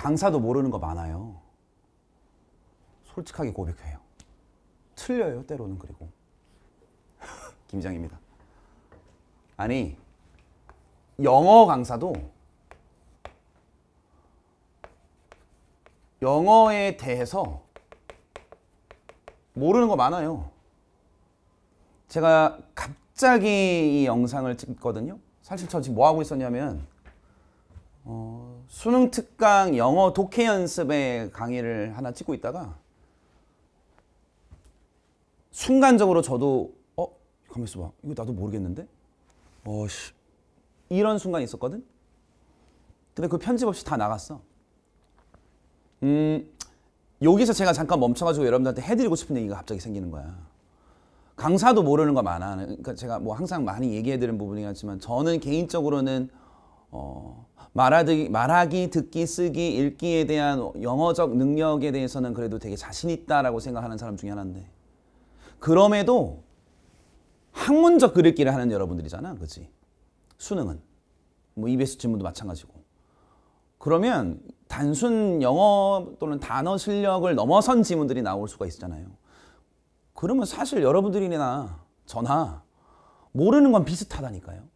강사도 모르는 거 많아요. 솔직하게 고백해요. 틀려요, 때로는 그리고. 김장입니다. 아니, 영어 강사도 영어에 대해서 모르는 거 많아요. 제가 갑자기 이 영상을 찍거든요. 사실 저 지금 뭐 하고 있었냐면 어, 수능 특강 영어 독해 연습의 강의를 하나 찍고 있다가 순간적으로 저도 어? 가만 있어봐. 이거 나도 모르겠는데? 어씨 이런 순간이 있었거든? 근데 그 편집 없이 다 나갔어. 음 여기서 제가 잠깐 멈춰가지고 여러분들한테 해드리고 싶은 얘기가 갑자기 생기는 거야. 강사도 모르는 거 많아. 그러니까 제가 뭐 항상 많이 얘기해드리는 부분이긴 하지만 저는 개인적으로는 어 말하기, 말하기, 듣기, 쓰기, 읽기에 대한 영어적 능력에 대해서는 그래도 되게 자신 있다라고 생각하는 사람 중에 하나인데 그럼에도 학문적 글읽기를 하는 여러분들이잖아, 그지 수능은 뭐 EBS 질문도 마찬가지고 그러면 단순 영어 또는 단어 실력을 넘어선 지문들이 나올 수가 있잖아요. 그러면 사실 여러분들이나 저나 모르는 건 비슷하다니까요.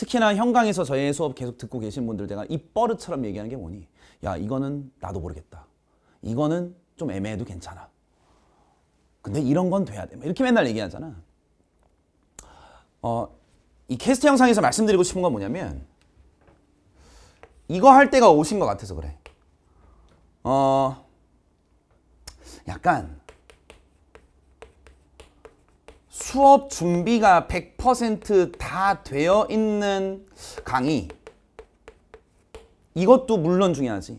특히나 현강에서 저의 수업 계속 듣고 계신 분들 내가 입버릇처럼 얘기하는 게 뭐니? 야 이거는 나도 모르겠다. 이거는 좀 애매해도 괜찮아. 근데 이런 건 돼야 돼. 이렇게 맨날 얘기하잖아. 어, 이 캐스트 영상에서 말씀드리고 싶은 건 뭐냐면 이거 할 때가 오신 것 같아서 그래. 어, 약간 수업 준비가 100%다 되어 있는 강의 이것도 물론 중요하지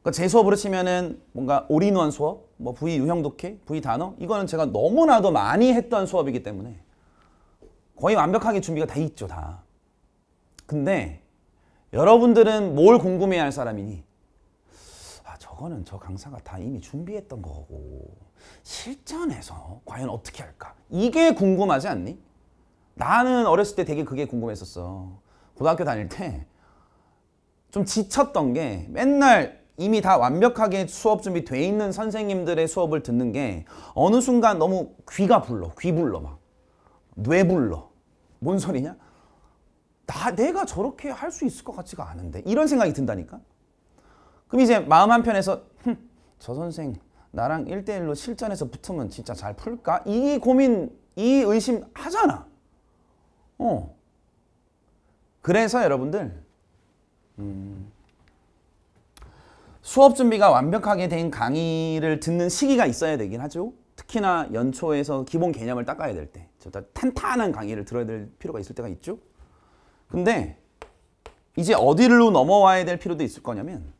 그러니까 제 수업으로 치면은 뭔가 올인원 수업 뭐 V 유형 독해, V 단어 이거는 제가 너무나도 많이 했던 수업이기 때문에 거의 완벽하게 준비가 돼 있죠 다 근데 여러분들은 뭘 궁금해야 할 사람이니 저거는 저 강사가 다 이미 준비했던 거고 실전에서 과연 어떻게 할까? 이게 궁금하지 않니? 나는 어렸을 때 되게 그게 궁금했었어. 고등학교 다닐 때 좀 지쳤던 게 맨날 이미 다 완벽하게 수업 준비 돼 있는 선생님들의 수업을 듣는 게 어느 순간 너무 귀가 불러. 귀 불러 막. 뇌 불러. 뭔 소리냐? 나 내가 저렇게 할 수 있을 것 같지가 않은데. 이런 생각이 든다니까. 그럼 이제 마음 한편에서 저 선생 나랑 1대1로 실전에서 붙으면 진짜 잘 풀까? 이 고민, 이 의심 하잖아. 어. 그래서 여러분들 음, 수업 준비가 완벽하게 된 강의를 듣는 시기가 있어야 되긴 하죠. 특히나 연초에서 기본 개념을 닦아야 될 때. 탄탄한 강의를 들어야 될 필요가 있을 때가 있죠. 근데 이제 어디로 넘어와야 될 필요도 있을 거냐면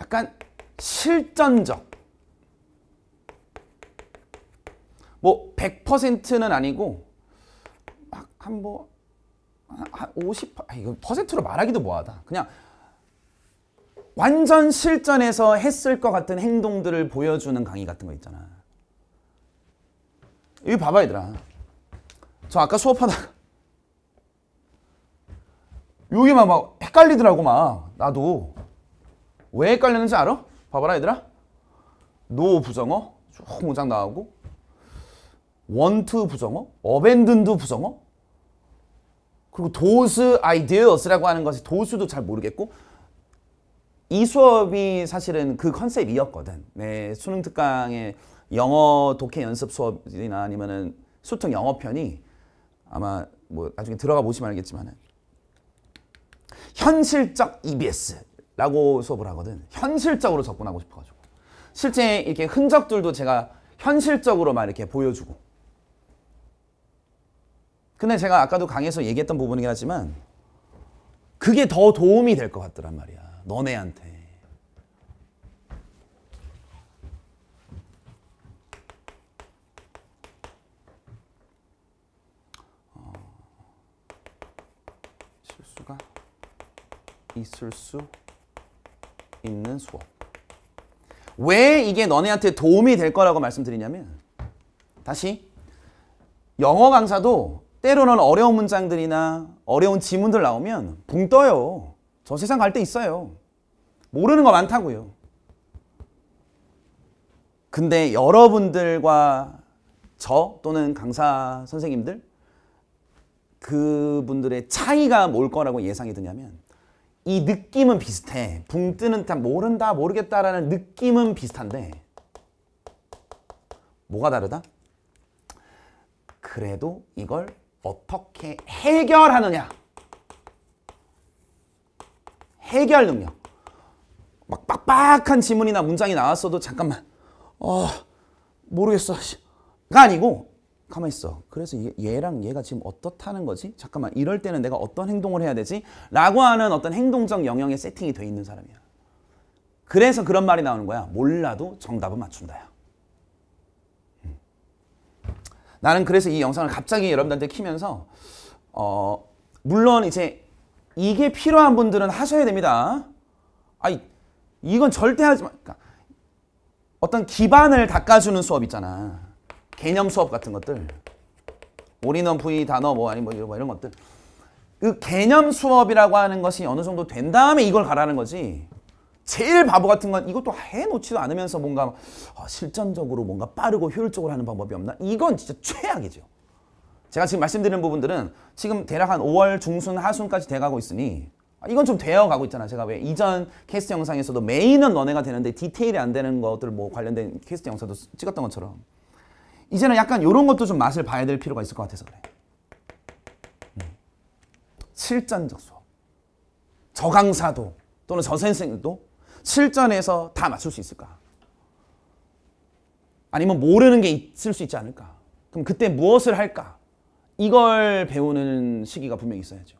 약간 실전적 뭐 100%는 아니고 한뭐 한 50, 뭐 아, 이거 퍼센트로 말하기도 뭐하다. 그냥 완전 실전에서 했을 것 같은 행동들을 보여주는 강의 같은 거 있잖아. 여기 봐봐 얘들아. 저 아까 수업하다가 여기만 막 헷갈리더라고 막 나도 왜 헷갈리는지 알아? 봐봐라 얘들아. 노 부정어 쭉 문장 나오고 원트 부정어, 어벤든드 부정어 그리고 도스 아이디어스라고 하는 것이 도수도 잘 모르겠고 이 수업이 사실은 그 컨셉이었거든. 내 수능 특강의 영어 독해 연습 수업이나 아니면은 수특 영어 편이 아마 뭐 나중에 들어가 보시면 알겠지만은 현실적 EBS 라고 수업을 하거든. 현실적으로 접근하고 싶어가지고. 실제 이렇게 흔적들도 제가 현실적으로 만 이렇게 보여주고. 근데 제가 아까도 강의에서 얘기했던 부분이긴 하지만 그게 더 도움이 될 것 같더란 말이야. 너네한테. 어, 실수가 있을 수 있는 수업. 왜 이게 너네한테 도움이 될 거라고 말씀드리냐면 다시 영어 강사도 때로는 어려운 문장들이나 어려운 지문들 나오면 붕 떠요. 저 세상 갈 때 있어요. 모르는 거 많다고요. 근데 여러분들과 저 또는 강사 선생님들 그분들의 차이가 뭘 거라고 예상이 드냐면 이 느낌은 비슷해. 붕 뜨는 듯한 모른다 모르겠다라는 느낌은 비슷한데 뭐가 다르다? 그래도 이걸 어떻게 해결하느냐 해결 능력 막 빡빡한 지문이나 문장이 나왔어도 잠깐만 어 모르겠어 가 아니고 가만 있어. 그래서 얘랑 얘가 지금 어떻다는 거지? 잠깐만 이럴 때는 내가 어떤 행동을 해야 되지? 라고 하는 어떤 행동적 영역에 세팅이 돼 있는 사람이야. 그래서 그런 말이 나오는 거야. 몰라도 정답은 맞춘다야. 음. 나는 그래서 이 영상을 갑자기 여러분들한테 키면서 어 물론 이제 이게 필요한 분들은 하셔야 됩니다. 아니 이건 절대 하지 마. 그러니까 어떤 기반을 닦아주는 수업 있잖아. 개념 수업 같은 것들 올인원 부위 단어 뭐 아니 뭐 이런, 뭐 이런 것들 그 개념 수업이라고 하는 것이 어느 정도 된 다음에 이걸 가라는 거지 제일 바보 같은 건 이것도 해놓지도 않으면서 뭔가 어, 실전적으로 뭔가 빠르고 효율적으로 하는 방법이 없나? 이건 진짜 최악이죠. 제가 지금 말씀드린 부분들은 지금 대략 한 5월 중순 하순까지 돼가고 있으니 아, 이건 좀 되어가고 있잖아. 제가 왜 이전 캐스트 영상에서도 메인은 너네가 되는데 디테일이 안 되는 것들 뭐 관련된 캐스트 영상도 찍었던 것처럼 이제는 약간 이런 것도 좀 맛을 봐야 될 필요가 있을 것 같아서 그래. 음. 실전적 수업. 저 강사도 또는 저 선생님도 실전에서 다 맞출 수 있을까? 아니면 모르는 게 있을 수 있지 않을까? 그럼 그때 무엇을 할까? 이걸 배우는 시기가 분명히 있어야죠.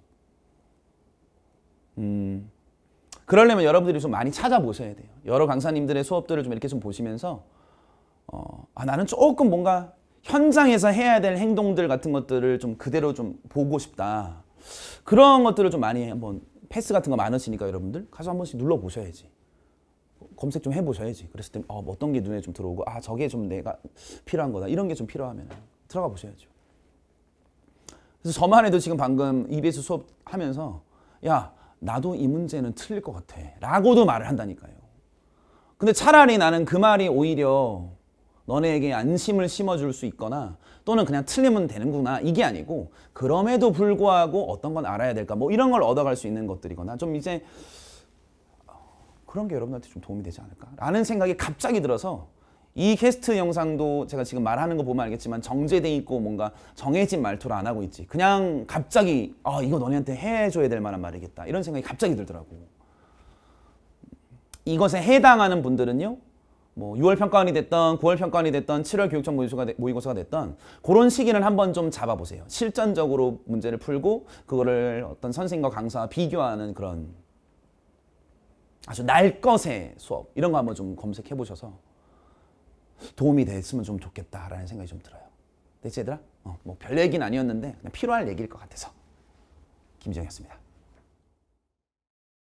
음, 그러려면 여러분들이 좀 많이 찾아보셔야 돼요. 여러 강사님들의 수업들을 좀 이렇게 좀 보시면서 어, 아, 나는 조금 뭔가 현장에서 해야 될 행동들 같은 것들을 좀 그대로 좀 보고 싶다. 그런 것들을 좀 많이 한번 패스 같은 거 많으시니까 여러분들 가서 한 번씩 눌러 보셔야지. 검색 좀 해보셔야지. 그랬을 때 어, 뭐 떤게 눈에 좀 들어오고 아 저게 좀 내가 필요한 거다. 이런 게 좀 필요하면 들어가 보셔야죠. 그래서 저만 해도 지금 방금 EBS 수업하면서 야 나도 이 문제는 틀릴 것 같아. 라고도 말을 한다니까요. 근데 차라리 나는 그 말이 오히려 너네에게 안심을 심어줄 수 있거나 또는 그냥 틀리면 되는구나 이게 아니고 그럼에도 불구하고 어떤 건 알아야 될까 뭐 이런 걸 얻어갈 수 있는 것들이거나 좀 이제 어, 그런 게 여러분한테 좀 도움이 되지 않을까 라는 생각이 갑자기 들어서 이게스트 영상도 제가 지금 말하는 거 보면 알겠지만 정제돼 있고 뭔가 정해진 말투를안 하고 있지 그냥 갑자기 아 이거 너네한테 해줘야 될 만한 말이겠다 이런 생각이 갑자기 들더라고 이것에 해당하는 분들은요 뭐 6월 평가원이 됐던 9월 평가원이 됐던 7월 교육청 모의고사가, 되, 모의고사가 됐던 그런 시기는 한번 좀 잡아보세요. 실전적으로 문제를 풀고 그거를 어떤 선생과 강사와 비교하는 그런 아주 날것의 수업 이런 거 한번 좀 검색해 보셔서 도움이 됐으면 좀 좋겠다라는 생각이 좀 들어요. 됐지 얘들아? 어, 뭐 별 얘기는 아니었는데 그냥 필요할 얘기일 것 같아서 김지영이었습니다.